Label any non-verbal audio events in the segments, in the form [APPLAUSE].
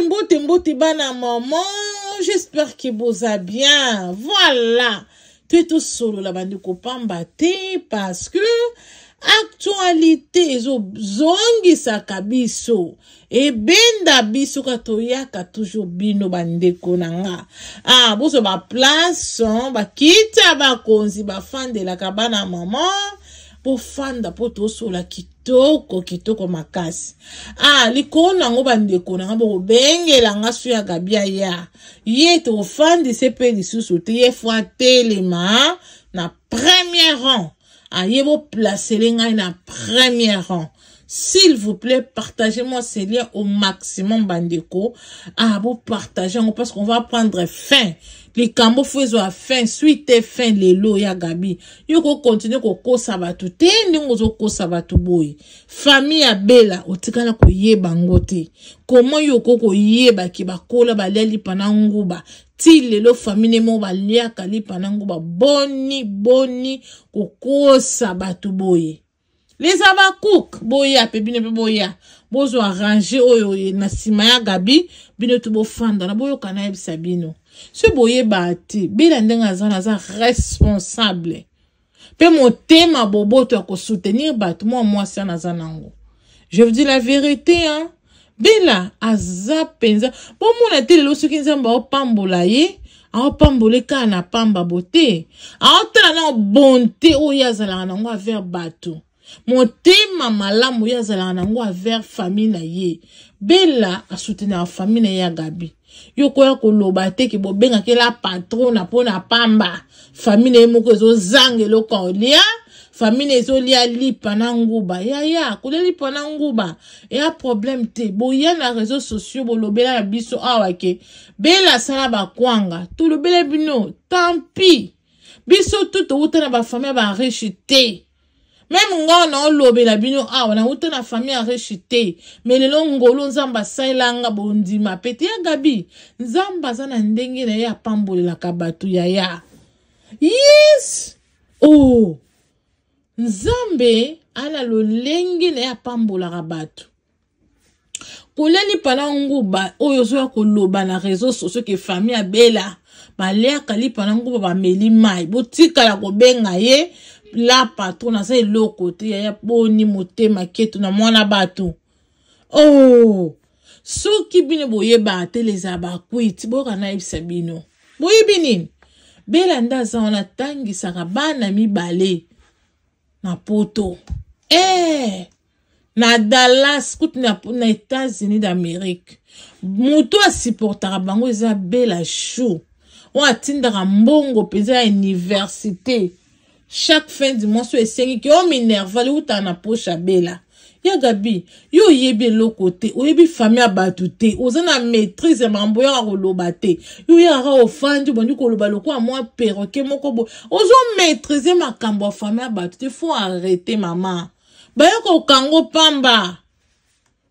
mbote mbote mbote bana mama j'espère ke boza bien voilà toye tosolola bandeko pamba te parce que actualité ezozongisaka biso ebenda biso ka toyaka toujours bino bandeko na nga ah, bozwa baplace bakita bakonzi bafandelaka bana mama pofanda mpo tosola kitoko kitoko makasi ah likolo nango bandeko nanga la so ya gabia ya de se mpe sous te ye le téléma na premier rang ah, bo les ngai na premier rang s'il vous plaît, partagez-moi ces liens au maximum, Bandeko. Ah, vous partagez, parce qu'on va prendre fin. likambo fo ezwa fin sui te fin lelo ya gabi yo kokontinue kokosa bato te ndenge ozokosa bato boye fami ya bela otikala koyeba ngo te koma yo oko koyebaki bakola balia lipa na nguba ti lelo fami nde moko baliaka lipa na nguba boni boni kokosa bato boye leza bacook boya pe bino mpe boya bozwa range oyo na nsima ya gabi bino to bofanda na boyokana yebisa bino so boyeba te bela ndenge aza na aza responsable mpe motema boboto ya kosoutenir bato mwa mwasi wana aza nango je vous dis la vérité hein? bela aza mpenza bomona te lelo soki nzambe aopambola ye aopambola ye kaka na pamba bote aotala na bonte oyo azalaka nango aver bato motema malamu ye azalaka nango avers famille na ye bela asutenaka famille na ye ya gabi yo koya koloba teke bobengakela patrona mpona pamba famille na ye moko ezozanga eloko olia famille ezolia lipa na nguba yaya kolia lipa na nguba eya problème te boya na réseau sociaux bolobela na biso awa ke bela asala bakwanga tolobela bino tampi biso tu touta na bafamille ya bariche te meme ngao naolobela bino awa ah, nauta na fami ya rishi te me lelo ngolo nzambe asalelanga bondima pete ya gabi nzambe aza na ndenge na ye apambolelaka bato ya ya yes o oh. nzambe ala lolenge na ye apambolaka bato koleli mpala nguba oyo ozoya koloba na réseau socio ke fami abela baliaka lipana nguba bameli mai botikala kobenga ye lapa to naza eloko te yaya boni motema keto na mwana bato oh soki bino boyeba tele eza bakwiti boyoka nayebisa bino boyebi nini belanda aza wana atangisaka bana mibale na poto e eh! hey! na dallas kutu na, na états-unis d'amérique moto asiportaka bango eza bela shu oyo atindaka mbongo mpenza ya université chaque fin du mois so esengiki ominerva oh, liutaka na poshe abela yanga bi yo oyebi eloko te oyebi fami ya bato te oza na maîtrise ya makambo oyaka koloba te yo oyaka ofandi obandi koloba lokola mwa perroke moko boye ozomaîtrise makambo ya fami ya bato te fo arrete mama bayoka okango pamba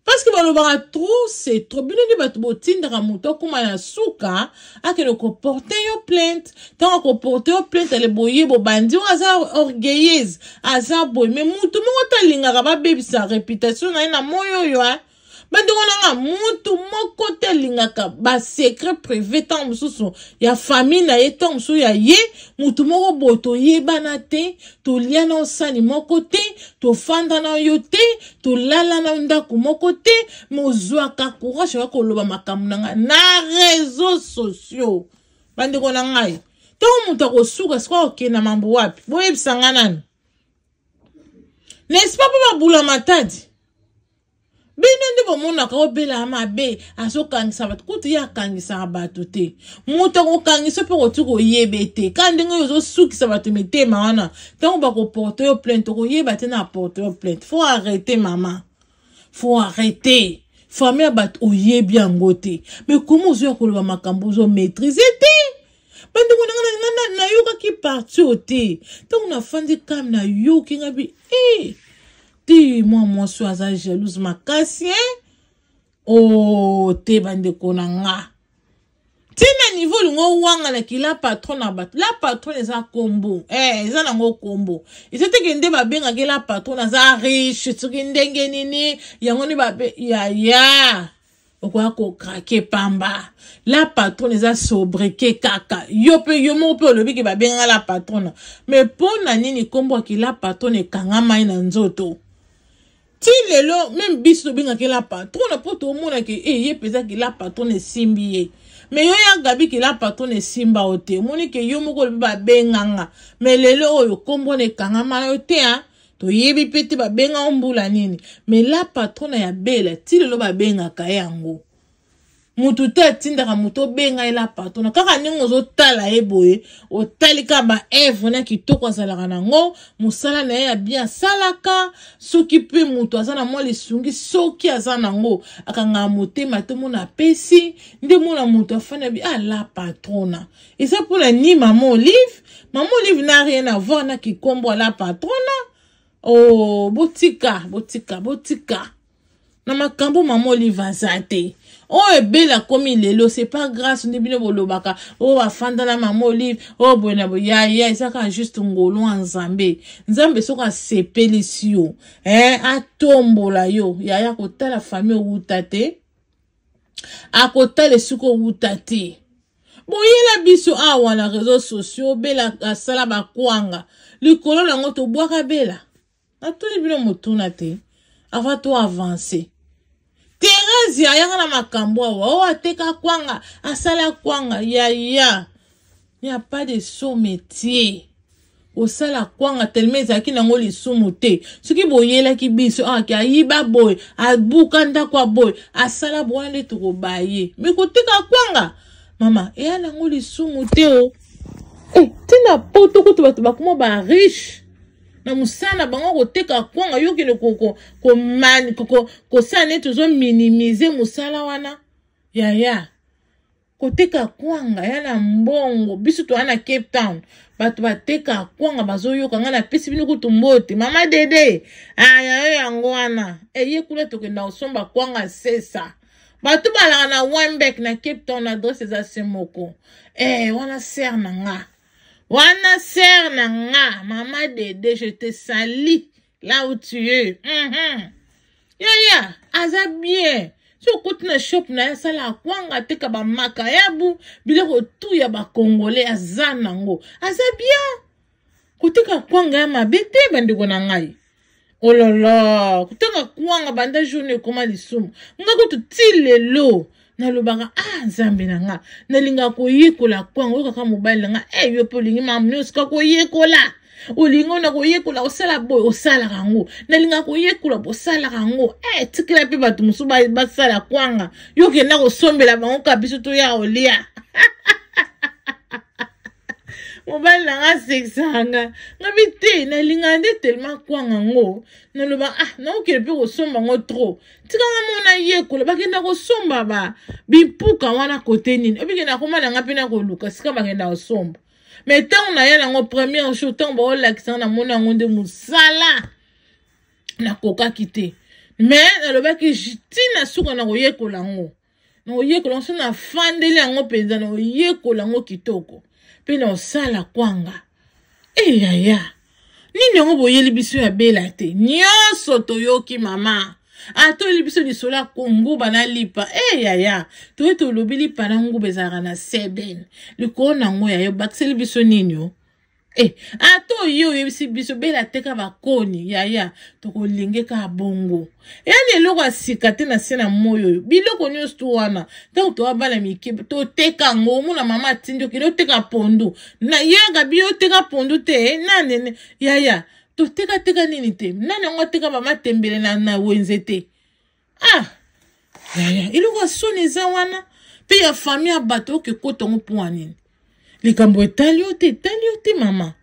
parceke balobaka trop se trop bino nde bato botindaka moto akóma na suka akende koporte yo plainte ntango akoporte yo plainte ale boye bobandi oyo aza orgueilleuse aza boye me motu moko talingaka babebisa reputation na ye na moi oyo me ndenge nanga mutu moko te elingaka basekret privé ntango mosusu ya famille na ye ntango mosusu ya ye mutu moko boye toyebana te tolia na osani moko te tofanda na yo te tolala na yo ndako moko te me ozwaka courage ya koloba makambo na ngai na réseau sociaux bandeko na ngai ntango moto akosuka sikoyo akokenda mambo wapi boyebisa ngai nani nespa mpo babula matadi bino nde bomonaka obelaka mabe azokangisa bato kutu ye akangisaka bato te moto akokangisa mpe kotika oyebe te ka ndenge oyo ozosukisa bato mitema wana ntango bakoporte yo plainte okoyeba te na porte yo plainte fo arrete mama fo arrete fami ya bato oyebi yango te me komi ozoya koloba makambo ozomaitrise te bandeko nanga nayokaki partio te ntango nafandi kame nayoki ngabi e eh. ti mwa mwasi oyo aza jalouse makasi o oh, te bandeko na nga ntina niveau olingo wangalaki la patron na bato la patron eza kombo eh, eza nango kombo eza teke nde babengaki la patron aza riche soki ndenge nini yango nde babe yaya okoya kokrake pamba la patron eza sobrike kaka yo mpe yo moko mpe olobiki babengaka la patron mais mpo na nini nkombwaki la patron ekangama ye na nzoto ti lelo meme biso tobengaki la patron mpo tomonaki e eh, ye mpenzaki la patron esimbi ye me yo yagabi ke la patron esimba yo te omoni ke yo moko lobi babenganga me lelo oyo kombona ekangama na yo te a ah, toyebi mpe te babenga yo mbula nini me la patron na ya bela ti lelo babengaka yango motu te atindaka motu obenga ye la patona kaka ndenge ozotala ye boye otali ka baevre na kitoko azalaka nango mosala na ye ya bien asalaka soki mpe motu aza na mwa lisungi soki aza nango akangaka motema te mona apesi nde mona motu afani abi ala ah, patrona eza mpona nini mama olive mama olive na rien avoir na kikombo ala patrona o oh, botika botika botika na makambo mama olive aza te oyo oh, ebeli eh, akomi lelo c'est pas grâce nde bino bolobaka oyo oh, bafandana mama olive oyo oh, boye na boyaya eza kaka juste ngolo ya nzambe nzambe soko asepelisi yo eh, atombola yo yaya kotala fami owuta te akotala esika owuta te boyela biso awa na réseau sociaux obela asala bakwanga likolo nango tobwaka bela natuni bino motuna te ava to avance mwazi ayanga na makambo awa oyo ateka kwanga asala kwanga yaya ya pas de so métier osala kwanga telema ezalaki nango lisumu te soki boyelaki biso ake ah, ayiba boye abuka ndako aboye asala bowana nde tokoba ye me koteka kwanga mama eya nango lisumu te o e eh, ntina po tokutu bato bakoma bariche na mosala bango koteka kwanga yo okende kosala nde tozominimize mosala wana yaya koteka kwanga ya na mbongo biso toa na cape town bato bateka kwanga bazoyoka ngai napesi bino kutu mbote mama dede ayayo yango wana eye kuna tokenda kosomba kwanga sesa bato balaka na wembek na cape town adrese eza se moko e wana ser na nga wana ser na nga mama dede je te sali la où tu es mm -hmm. yaya aza bien so okoti na shop na ye asala akwanga ateka bamaka yabu biloko tu ya bakongole aza nango aza bien koteka akwanga ya mabe te bandeko na ngai ololo oh kotanga akwanga banda journe ekoma lisumu nga kutu ti lelo nalobaka a ah, nzambe na nga nalinga koyekola kwanga kaka mobali na nga e yo mpe olingi makambo nyonso koyekola olingi na koyekola osala boye osalaka yango nalinga koyekola bosalaka yango e eh, tikila mpe bato mosusu basala kwanga yo kenda kosombela bango ka biso toya kolia [LAUGHS] mobali na nga asekisanga ngabi te nalingaa nde telema kwanga ngo naloba ah naokele mpe kosomba ngo tro tikanga mona yekola bakenda kosomba ba bimpuka wana kote nini ebikenda koma na nga mpe na koluka sika bakenda kosomba me ntango naya nango première show ntango baolakisanga namona yango nde mosala nakokaki te me nalobaki tina suka na koyekola ngo na koyekola ngo so nafandeli yango mpenza na koyekola ngo kitoko mpe na osala kwanga eyaya eh, nini yango boyeli biso ya bela te nyonso toyoki mama atoyeli biso lisolo ya konguba na lipa eyaya eh, toye tolobi lipa na nguba ezalaka na seben likolo nango yayo bakiseli biso nini o e eh, ata oyo oyebisi eh, biso bela te ka bakoni yaya tokolinge ka bongo eyali eloko ya sika te na se na moi oyo biloko nyonso to wana ntango towa bana mike toteka ngo omona mama atindi okende oteka pondu na yanga bi oteka pondu te eh, nanene yaya totekateka nini te nani yango ateka mama tembele na, na wenze te ah yaya eloko ya soni eza wana mpe ya fami ya bato oke kotango mpo wa nini likambo etali yo te etali yo te mama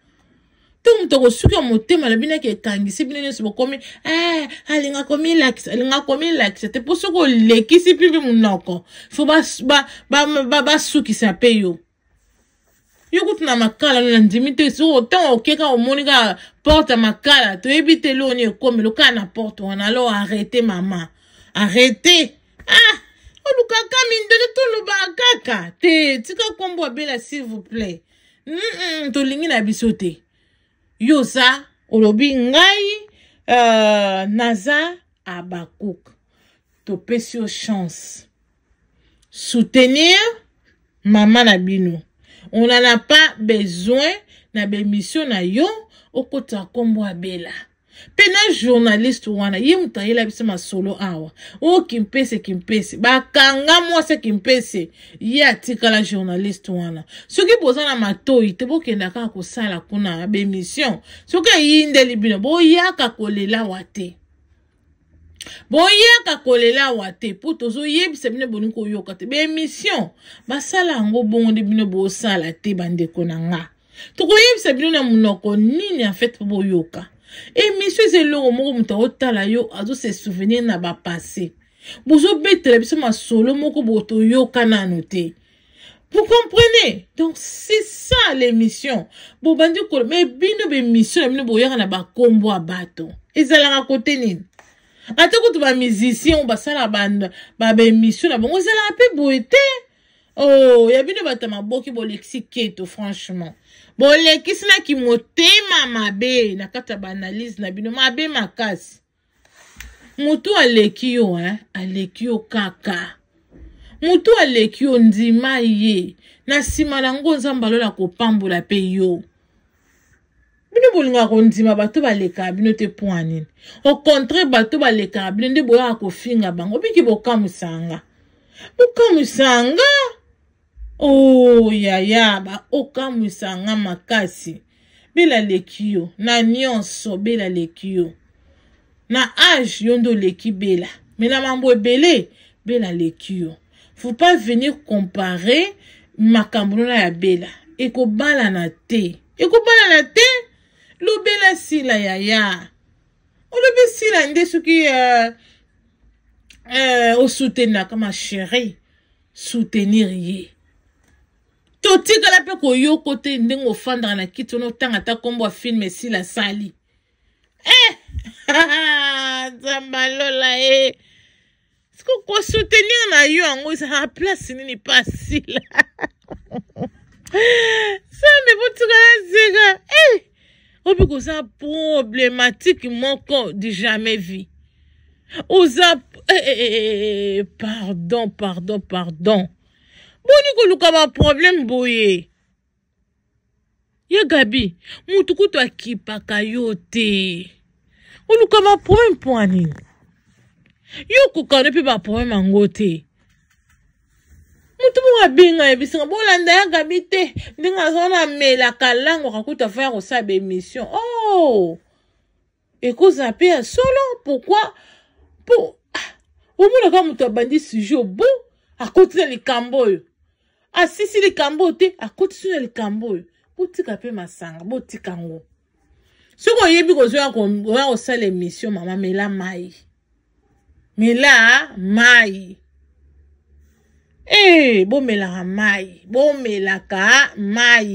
ntango moto akosuki ya motema alobi naki ekangisi bino nyonso bokomi eh, alinga komilakisa alinga komilakisa te mpo soki olekisi mpe munoko fo basukisa mpe yo yo kutu na makala no nandimi te soko ntango okeka omoni kaka porte ya makala toyebi te eloni ekomeli okala na porte wana alo arrete mama arrete ah olukaka mindele tolobaka kaka te tika nkombo abela s'il vous plaît mm tolingi na biso te yo sa olobi ngai uh, naza abakuk topesi yo chance soutenir mama na bino on n'en a pas besoin na bemission na yo okota nkombo abela mpe na journaliste wana ye moto ayela biso masolo awa o kimpese kimpese bakanga mwasi kimpese ye atikala journaliste wana soki boza na matoi te bokenda kaka kosala kuna bemission soki eyindeli bino boyaka kolela wa te boyaka kolela awa te mpo tozoyebisa bino bolingi koyoka te bemission basala yango bongo nde bino bosala te bandeko na nga tokoyebisa bino na monoko nini en fait mpo boyoka émission eza eloko moko moto aotala yo azose souvenir na bapassé bozobetela biso masolo moko boto oyoka nano te vous comprenez donc c'est ça l'émission bobandi kolo me bino bemission ya bino boyaka na bakombo ya bato ezalaka kote nini ata kutu bamusicien oyo basalaka babemission na bango ezalaka mpe boye te oh ya bino bato ya maboki bolekisi keto franchement bolekisi naki motema mabe na kati ya baanalyse na bino mabe makasi motu aleki yo eh? aleki yo kaka motu aleki yo ndima ye na nsima nango nzambe alola kopambola mpe yo bino bolingaka kondima bato balekaka bino te point nini au contraire bato balekaka bino nde boyaka kofinga bango biki bokamwisanga bokamwisanga o oh, yaya baokamwisa nga makasi bela leki yo na nyonso bela leki yo na age yo nde oleki bela me na mambo ebele bela leki yo faut pas venir comparer makambo nona ya bela ekobalana te ekobalana te lobela sila yaya olobi sila nde soki uh, uh, osutenaka ma chéri soutenir ye totikala mpe koyoko te ndenge ofandaka na kiti wana otanga ata nkombo ya filme esila asali eh! [LAUGHS] nzambe alola e eh! siko kosoutenir na yo yango ezalaka place nini pasila sambe [LAUGHS] botikala zika e eh! obi koza problématique moko du jamais vu oza eh, eh, eh, eh, eh pardon pardon pardon boni koluka baproblème boye ye gabi mutu kutu akipaka yo te oluka baproblème mpo ya nini yo kokano mpe baproblème yango te mutu moko abenga yebisanga bolanda ya gabi te ndenge azana amelaka langwaka kutu afa ya kosala bemission o oh! ekozala mpe ya solo pourkui mpo ah! omonaka moto abandi sujet obo akoti na likambo oyo asisi likambo oyo te akotisi na likambo oyo botika mpe masanga botika yango soki oyebi kozoya kosala émission mama mela mai mela mai e eh, bomelaka mai bomelaka mai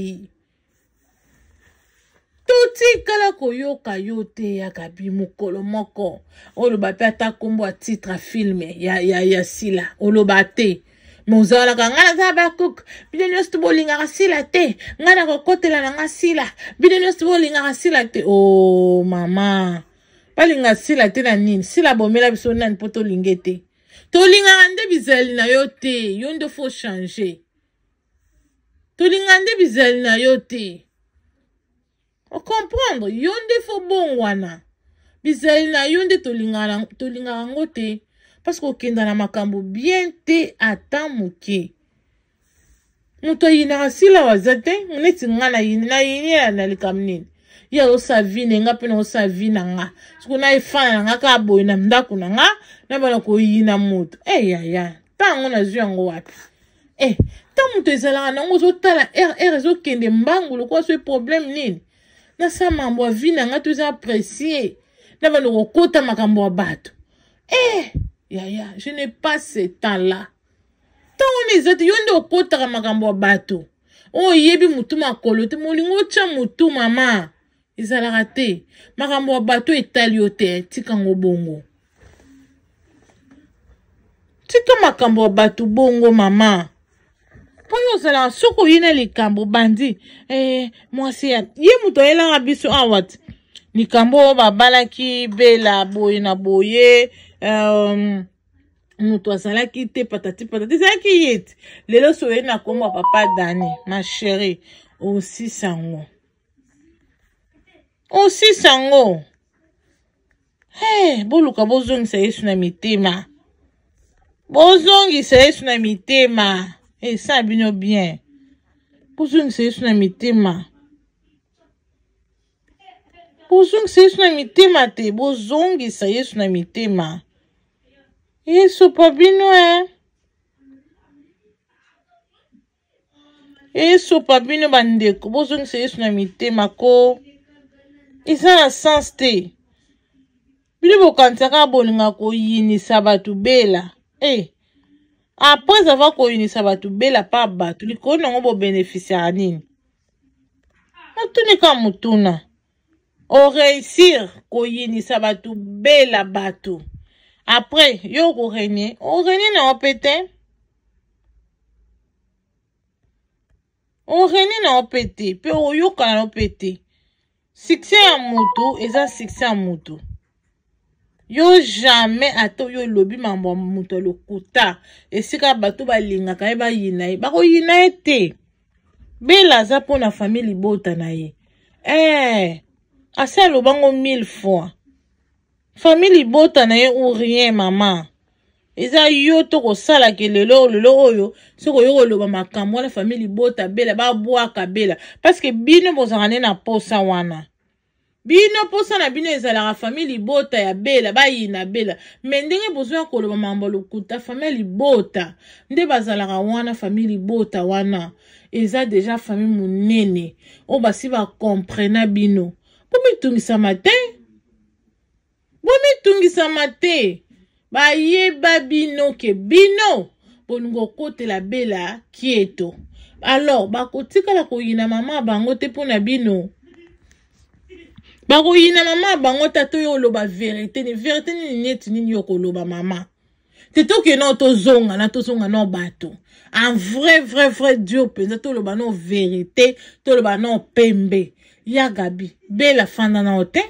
totikala koyoka yo te yaka bi mokolo moko oloba mpe ata nkombo ya titre ya filme ya, ya, ya sila oloba te me ozalaka ngai naza bakuk bino nyonso bolingaka sila te ngai nakokotela na ngai sila bino nyonso bolingaka sila te o oh, mama balinga sila te na nini sila bomela biso nani mpo tolinge te tolingaka nde bizali na yo te yo nde fo changer tolinga nde bizali na yo te okomprendre yo nde fo bongwana bizali na yo nde tolingaka yango te parceke okenda na makambo bien te ata moke moto ayinaka sila waza te neti nga nayini nayini na likambo nini ye azosa vi na nga mpe naosa vi na nga soki na efana na nga kaka boye na ndako eh, eh, na nga nabana koyina moto eyaya ntango nazwi yango wapi e ntan moto ezalaka nango ozotala rr ezokende mbangu lokola so eproblème nini nasala mambo ya vi na nga to eza apresie nabana kokota makambo ya bato e eh, yaya je n'ai pas ce temps-là ntango wana eza te yo nde okotaka makambo ya bato oyo oh, oyebi motu makolo te molingo otya motu mama ezalaka te makambo ya bato etali yo te tikango bongo tika makambo ya bato bongo mama mpo yo ozalaka soki oye na likambo bandi eh, mwasi ya ye moto ayelaka biso awa te likambo oyo babalaki bela boye na boye um, moto azalaki te patati patati ezalaki ye te lelo so oyebi na nkombo ya papa dani mashere osisa yango osisa yango hey, eh, boluka bozongisa yesu na mitema bozongisa yesu na mitema esala eh, hey, bino bien bozongisa yesu na mitema bozongisa yesu na mitema te bozongisa yesu na mitema e supa bino e eh. esopa bino bandeko bozongisa yesu na mitema ko eza na sens te bino bokanisaka bolinga koyinisa bato bela e eh, apres ava koyinisa bato bela mpa bato likolo nango bobenefisiaka nini motunika motuna oreusir koyinisa bato bela bato après yo okorene okorene na yo mpe te orene na yo mpe te mpe oyokana na yo mpe te sukse ya motu eza sukse ya motu yo jamai ata oyo olobi mambo ya moto ya lokuta esika bato balingaka ye bayina ye bakoyina ye te bela aza mpo na fami libota na ye e eh, asi alobango mille fois fami libota na ye ou rien mama eza yo tokosalaka lelo lelo oyo soki oyo koloba makambo wana fami libota bela babwaka bela parceke bino bozalaka nde na posa wana bino mposa na bino ezalaka fami libota ya bela bayina bela me ndenge bozwya koloba mambo lokuta fami libota nde bazalaka wana fami libota wana eza deja fami monene oyo basi bakomprena bino mpo mitungisama te bomitungisama te bayeba bino ke bino bolingo kokotela bela kieto alors bakotikala koyina mama bango te mpo na bino bakoyina mama bango tata oyo oloba verité ni verité nini neti nini yo koloba mama te tokena tozonga na tozonga na bato en vrai vrai vrai dieu mpenza toloba na verité toloba na pembe ya gabi bela fanda na yo te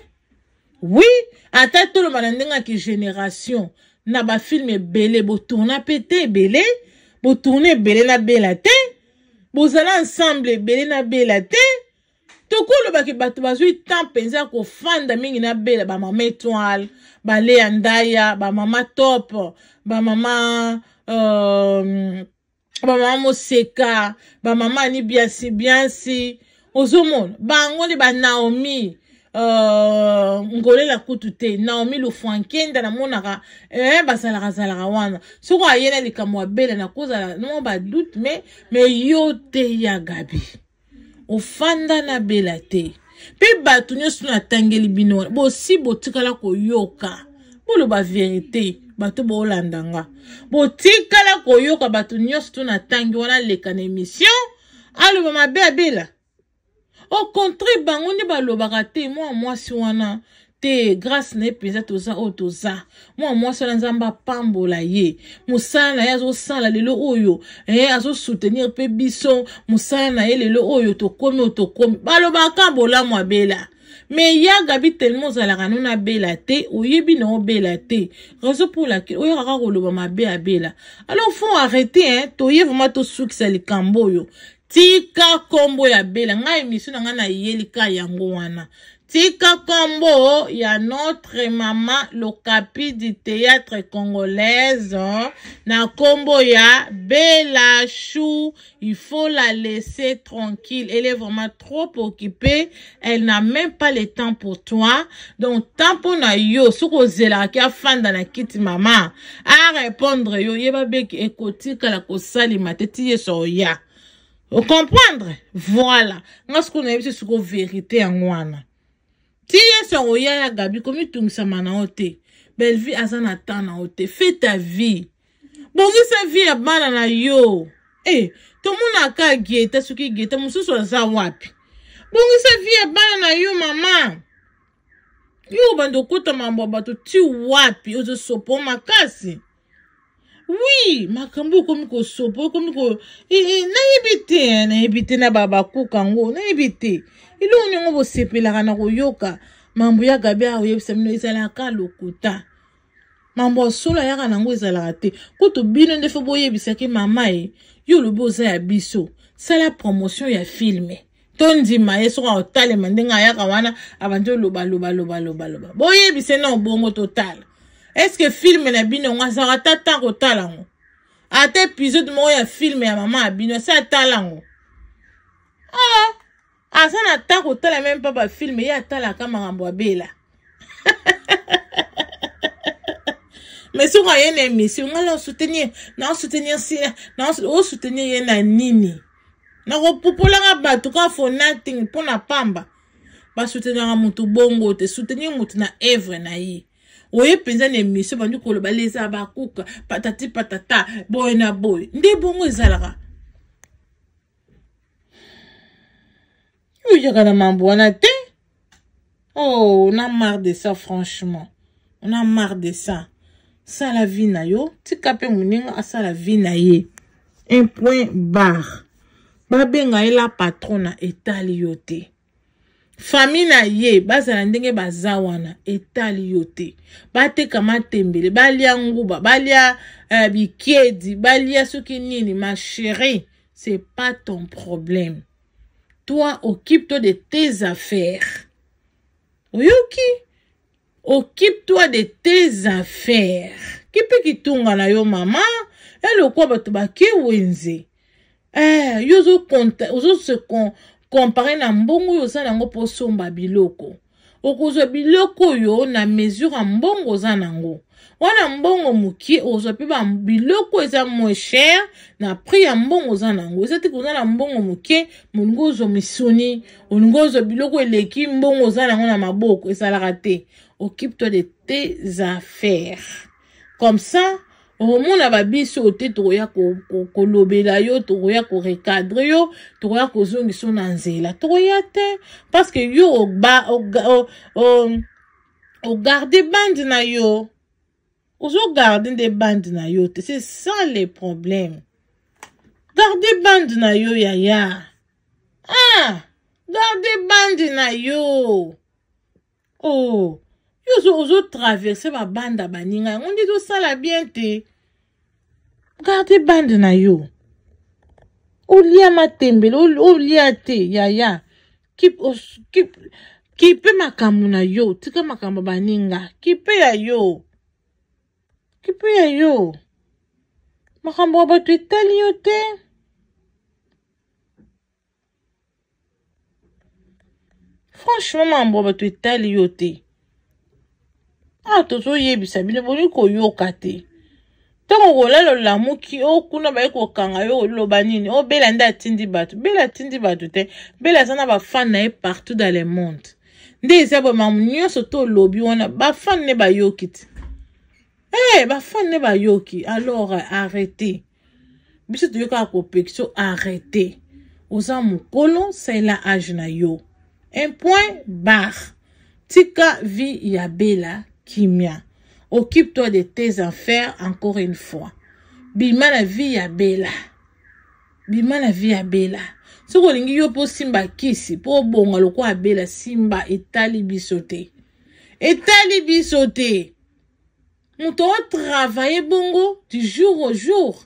wi ata toloba na ndenge yaki génération na bafilme ebele botourna mpe te ebele botourna ebele nabela te bozala ensemble ebele nabela te tokolobaki bato bazwi temps mpenza ya kofanda mingi nabela bamama étoile baleya ndaya bamama top bamama um, euh, bamama moseka bamama ani biasi biasi ozomona bango nde banaomi uh, ngolela kutu te naomi lofwa nkenda namonaka eh, bazalakazalaka wana soko aye na likambo abela nakozala nmo badute me me yo te ya gabi ofanda na bela te mpe bato nyonso natangeli bino wana bosi botikala koyoka boloba verite bato boolandanga botikala koyoka bato nyonso to natangi wana leka na émission aloba mabe abela okontre bango nde balobaka te mwana mwasi wana te grâce na ye mpenza toza oyo toza mwana mwasi wana nzambe apambola ye mosala na ye azosala lelo oyo e azosoutenir mpe biso mosala na ye lelo oyo tokómi oyo tokómi balobaka bolamu abela me yaga bi telema ozalaka nano abela te oyebi na obela te raison pour laquelle oyakaka koloba mabe abela alors fo arrete hein toye vraimen tosukisa likambo oyo tika nkombo ya bela ngai emission na ngai nayeli ka yango wana tika nkombo ya notre mama lokapi du théâtre congolaise na nkombo ya bela chou il faut la laisser tranquille elle est vraiment trop occupée elle n'a même pas le temps pour toi donc temps mpona yo soki ozelaki afanda na kiti mama arépondre yo yeba beki ekotikala kosalema te ti ye so oya okomprendre voilà nga sikoyo nayebi te sikoyo verité yango wana ti yesu akoya ya gabi komitungisama na yo te belvi aza na temps na yo te fe ta vie bongisa vie ya bana na yo e tomonaka geta soki geta mosusu aza wapi bongisa vie ya bana na yo mama yo obanda okota mambo ya bato ti wapi ozosopo makasi wi makambo okomi kosopa okomi ko e, e, nayebi te nayebi te na babakuka yango nayebi te elongo nyongo bosepelaka na koyoka mambo yaka be akoyebisa bino ezalaka lokuta mambo ya solo ayaka nango ezalaka te kutu bino nde fo boyebisaki mama ye yo olobi oza ya biso sala promotion ya filme tondima ye soko akotalema ndenge ayaka wana abandi olobalobalobaloba boyebise na obongo totala eske filme na bino yango azalaka ata ntango otala yango ata epizode moko ya filme ya mama ya bino asi atala yango ah aza na ntango otala meme mpa bafilme ye atalaka makambo abela me soki aye na émission ngai la osoutenir na osoutenir sila na osoutenir ye na nini nakopupolaka bato ka fo nothing mpo na pamba basoutenaka motu bongo te soutenir motu na evre na ye oye mpenza na émission bandi koloba le eza bakuka patati patata boye na boye nde bongo ezalaka oyaka na mambo wana te oh on a marre de ça franchement on a marre de ça sala vie na yo tika mpe moninga asala vie na ye un point barre babenga ye la patron na etali yo te fami na ye bazala ndenge baza wana etali yo te batekama tembele balia nguba balia uh, bikedi balia soki nini ma chérie c'est pas ton problème toi occupe-toi de tes affaires oyoki occupe-toi de tes affaires kipe kitunga na yo mama elokwa bato bake wenze eh, yo ozose kompare na mbongo oyo oza nango mpo osomba biloko okozwa biloko oyo na mesure ya mbongo oza nango wana mbongo moke ozwa mpe biloko eza moins chere na prix ya mbongo oza nango eza te koza na mbongo moke molingi ozwa misuni olingi ozwa biloko eleki mbongo oza nango na maboko ezalaka te occupe toi de tes affaires comme ça okomona babiso oyo te tokoya kolobela yo tokoya korecadre yo tokoya kozongisa yo na nzela tokoya te parceke yo ogarde bande na yo ozogarde nde bande na yo te c'est ça le problème garde bande na yo yaya ah garde bande na yo oh yo ozotraverse babanda baninga yango nde ezosala bien te garde bande na yo olia matembele olia te yaya keep, os, keep, kipe makambo na yo tika makambo baninga kipe ya yo kipe ya yo makambo ya bato etali yo te franchement makambo ya bato etali yo te awa tozoyebisa bino boni koyoka te ntango kolala olamuki o kuna baye kokanga yo oloba nini o bela nde atindi bato bela atindi bato te bela aza na bafane na ye partout dans le monde nde eza boye mamu nyonso to olobi wana bafane ne bayoki te e eh, bafane ne bayoki alors arrete biso toyokaka kopeki so arrete oza mokolo salela age na yo un point bar tika vi ya bela kimia occupe-toi de tes affaires encore une fois bima na vie ya bela bima na vie ya bela soki olingi yo mpo simba kisi mpo obonga lokola abela simba etali biso te etali biso te moto otravaille bongo du jour au jour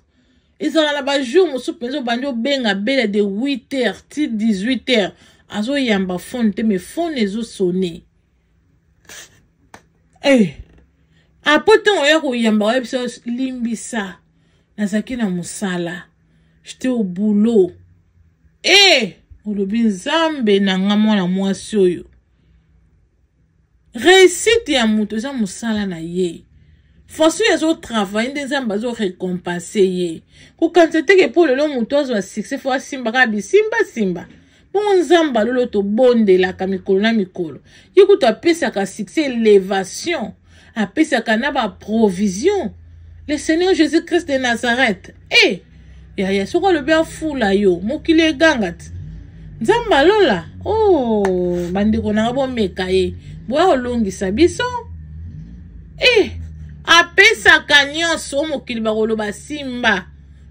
ezala na bajour mosusu mpenza obandi obenga bela de 8 heures ti 18 heures azoyamba fone te me fone ezosone e eh! hey. apo ntango oya koyamba oya biso limbisa nazalaki na mosala jete obulo e olobi nzambe na nga mwana mwasi oyo réussite ya moto eza mosala na ye force oyo azotravaye nde nzambe azorécompense ye kokanisa teke mpo lelo moto azwa succès fo asimbaka bisimbasimba mpongo nzambe alolo tobondelaka mikolo na mikolo ye kutu apesaka succès elevation apesaka na baprovision le seigneur jésus christ de nazareth e yaya soki alobi afula yo mokili eganga ti nzambe alola o oh, bandeko nanga bomeka ye boya kolongisa biso e apesaka nyonso mokili bakoloba simba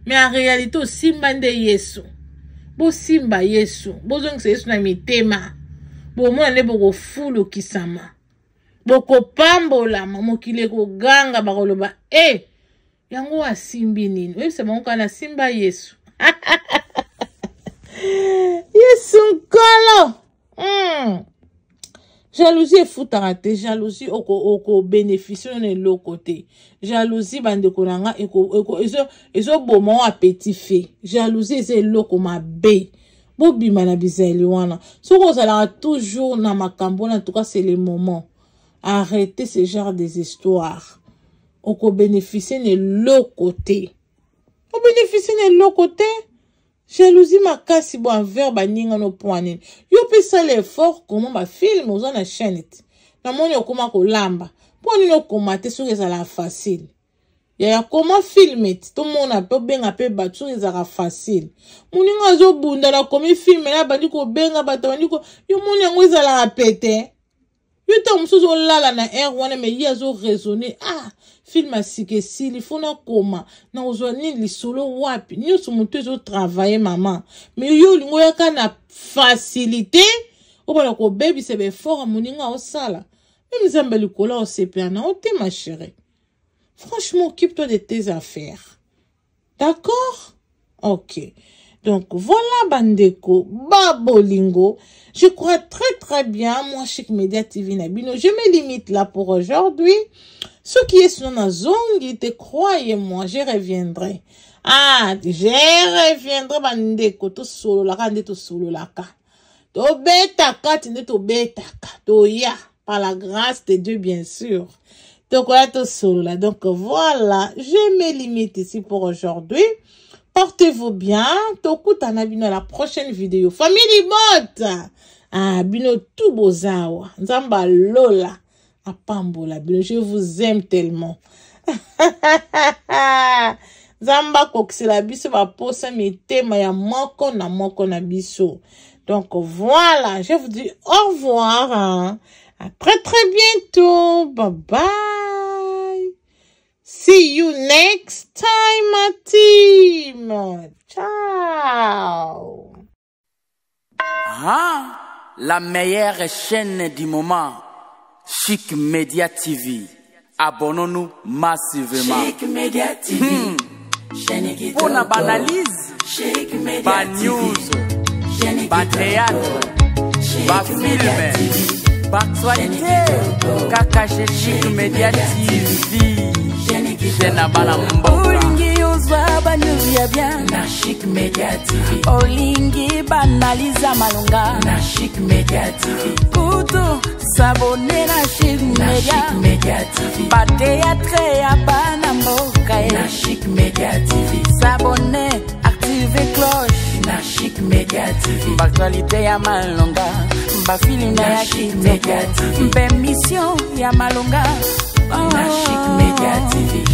me en réalité osimba nde yesu bosimba yesu bozongisa yesu na mitema bomona nde bokofulukisama bokopambolama mokili ekoganga bakoloba e eh, yango asimbi nini oyebisa bango kana asimba yesu [LAUGHS] yesu nkolo mm. jalousie efutaka te jalousie okobénéficie oko, oko na eloko te jalousie bandeko na nga ezoboma o apeti fe jalousie eza eloko mabe bobima na bizali wana soki ozalaka toujours na makambo wana en tout cas c'est le moment arrêtez ce genre des histoires okobénéficie na eloko te obénéficie na eloko te jalousie makasi bo envers baningano mpo anini yo mpe sala effort koma bafilme oza na chaîne te namoni okóma kolamba mpo nini okoma te soki ezala facile yaya koma filme ti tomona mpe obenga mpe bato soki ezalaka facile moninga azobunda nakomi filme na abandi kobenga bato abandi yo moni yango ezalaka pete yo ntango mosusu olala na aire wana me ye azoraisonne ah filme asika esili fo nakoma na kozwa nini lisolo wapi nyonso motu ezotravaille mama me yo olingo oyaka na facilité obala kobebisa baefort ya moninga osala meme nzambe likolo aosepela na yo te ma chéri franchement occupe toi de tes affaires d'accord ok Donc voilà Bandeko, Babolingo. Je crois très très bien, moi Chic Media TV Nabino. Je me limite là pour aujourd'hui. Ce qui est sur la zone, croyez-moi, je reviendrai. Ah, je reviendrai Bandeko, tout solo la rande tout solo la ka. To ka, tine to betaka, to ya, par la grâce de Dieu bien sûr. Donc voilà tout solo là. Donc voilà, je me limite ici pour aujourd'hui. Portez-vous bien. Tokutana bino à la prochaine vidéo. Family Bot. Ah, bino tout bozawa. Zamba, Lola. Apambola bino. Je vous aime tellement. Zamba, [LAUGHS] Nzamba la biso pose mitema ya moko na moko na biso. Donc voilà, je vous dis au revoir. Hein. À très très bientôt. Bye bye. See you next time, team. Ciao. Ah, la meilleure chaîne du moment, Chic Media TV. Abonnons-nous massivement. Chic Media TV. Hmm. banalise. Chic news. film. Chic Media TV. vijana bana mboka olingiuzwa banyulu ya bia na Chic Media TV olingi banaliza malonga na Chic Media TV kutu sabone na Chic Media e. na Chic Media TV bateatre ya bana mboka ye na Chic Media TV sabone active cloche na Chic Media TV baktualité ya malonga bafilime ya kitoko mpe mission ya malonga oh. na Chic Media TV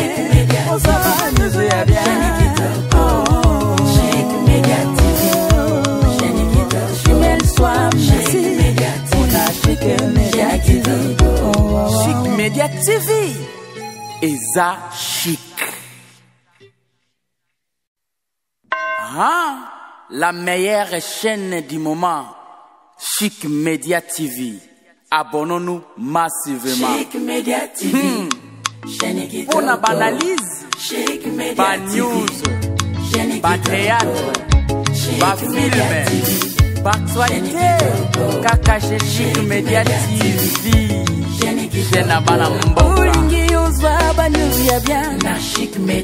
TV TV ça chic. Ah, la meilleure chaîne du moment, Chic Media TV. Abonnons-nous massivement. Chic Media TV. On hmm. Pour la banalise, news, batswaite kaka geniki media tv je na bana mbokaolingi ozwa banuru ya bien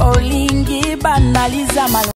olingi banaliza malo